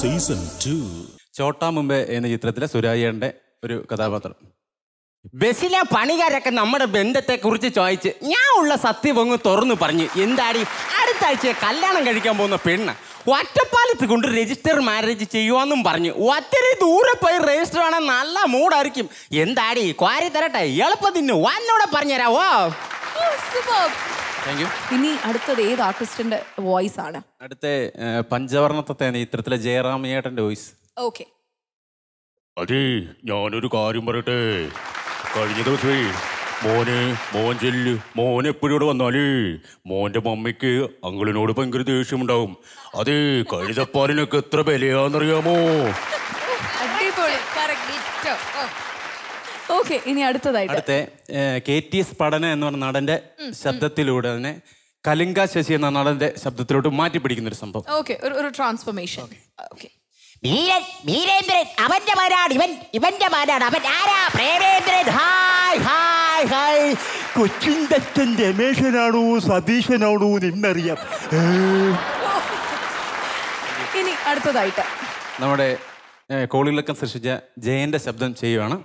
season two ചോട്ടാ മുമ്പേ എന്ന ചിത്രത്തിലെ സുരാജിയുടെ ഒരു കഥാപാത്രം ബസ്സിലെ പണികാരൊക്കെ നമ്മുടെ ബന്ധത്തെ കുറിച്ച് ചോദിച്ച് ഞാൻ ഉള്ള സത്യമൊന്ന് തുറന്നു പറഞ്ഞു എന്താടി അടുത്ത ആഴ്ച കല്യാണം കഴിക്കാൻ പോകുന്ന പെണ്ണ് ഒറ്റപ്പാലത്ത് കൊണ്ട് രജിസ്റ്റർ മാരേജ് ചെയ്യുവാന്നും പറഞ്ഞു ഒത്തിരി ദൂരെ പോയി രജിസ്റ്റർ ആണെ നല്ല മൂടായിരിക്കും എന്താടി ക്വാരി തരട്ടെ എളുപ്പത്തിന് വന്നോടെ പറഞ്ഞുതരാവോ ഇനി അടുത്തത് ഏത് ആർട്ടിസ്റ്റിന്റെ വോയിസ് ആണ് അടുത്ത പഞ്ചവർണത്തെ ചിത്രത്തിലെ ജയറാമിയേട്ടന്റെ വോയിസ് ഓക്കെ അതെ ഞാനൊരു കാര്യം പറയട്ടെ കഴിഞ്ഞ ദിവസമേ മോന് മോൻ ചെല്ലു മോൻ എപ്പോഴും ഇവിടെ വന്നാല് മോന്റെ മമ്മിക്ക് അങ്കിളിനോട് ഭയങ്കര ദേഷ്യമുണ്ടാവും അത് കഴുതപ്പാലിനൊക്കെ എത്ര വിലയാണെന്നറിയാമോ അടിപൊളി ഓക്കെ ഇനി അടുത്തതായിട്ട് അടുത്ത കെ ടി എസ് പഠനം എന്ന് പറഞ്ഞ നടന്റെ ശബ്ദത്തിലൂടെ തന്നെ കലിംഗ ശശി എന്ന നടന്റെ ശബ്ദത്തിലോട്ട് മാറ്റി പിടിക്കുന്ന ഒരു സംഭവം ഓക്കെ ഒരു ട്രാൻസ്ഫോർമേഷൻ വീരൻ വീരേന്ദ്രൻ അവന്റെ മകനാണ് ഇവൻ ഇവന്റെ മകനാണ് അവൻ ആരാ പ്രേമേന്ദ്രൻ ഹായ് ഹായ് ഹായ് കൊച്ചിൻ്റെ രമേശനാണോ സതീശനാണോ നിന്നറിയാം ഇനി അടുത്തതായിട്ട് നമ്മുടെ കോളിലൊക്കെ സൃഷ്ടിച്ച ജയന്റെ ശബ്ദം ചെയ്യുവാണ്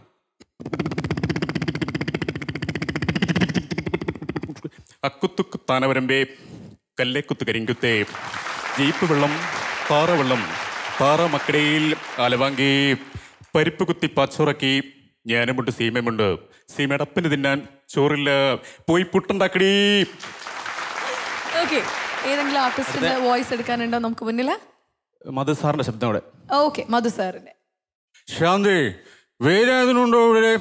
അക്കുത്തുക്ക് താനവരമ്പേ കല്ലേക്കുത്ത് കരിങ്കുത്തേ ജയിപ്പ് വെള്ളം താറവെള്ളം താറ മക്കടയിൽ അലവാങ്കി പരിപ്പ് കുത്തി പച്ചോറക്കി ഞാനുമുണ്ട് സീമയുമുണ്ട് സീമയുടെ അപ്പന് തിന്നാൻ ചോറില്ല പോയി പുട്ടുണ്ടാക്കടി ഓക്കെ ഏതെങ്കിലും ആർട്ടിസ്റ്റിന്റെ വോയിസ് എടുക്കാനുണ്ടോ നമുക്ക് മുന്നിൽ മധു സാറിന്റെ ശബ്ദം അവിടെ ഓക്കെ മധു സാറിന്റെ ശാന്തി വേലായതിനുണ്ടോ ഇവിടെ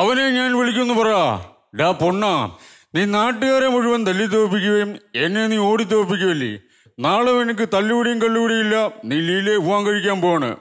അവനെ ഞാൻ വിളിക്കുന്നു പറ ഡാ പൊണ്ണ നീ നാട്ടുകാരെ മുഴുവൻ തല്ലി തോപ്പിക്കുകയും എന്നെ നീ ഓടിത്തോപ്പിക്കുകയല്ലേ നാളെ എനിക്ക് തല്ലുകൂടിയും കല്ലുകൂടിയും ഇല്ല നീ ലീലയെ പോവാൻ കഴിക്കാൻ പോവാണ്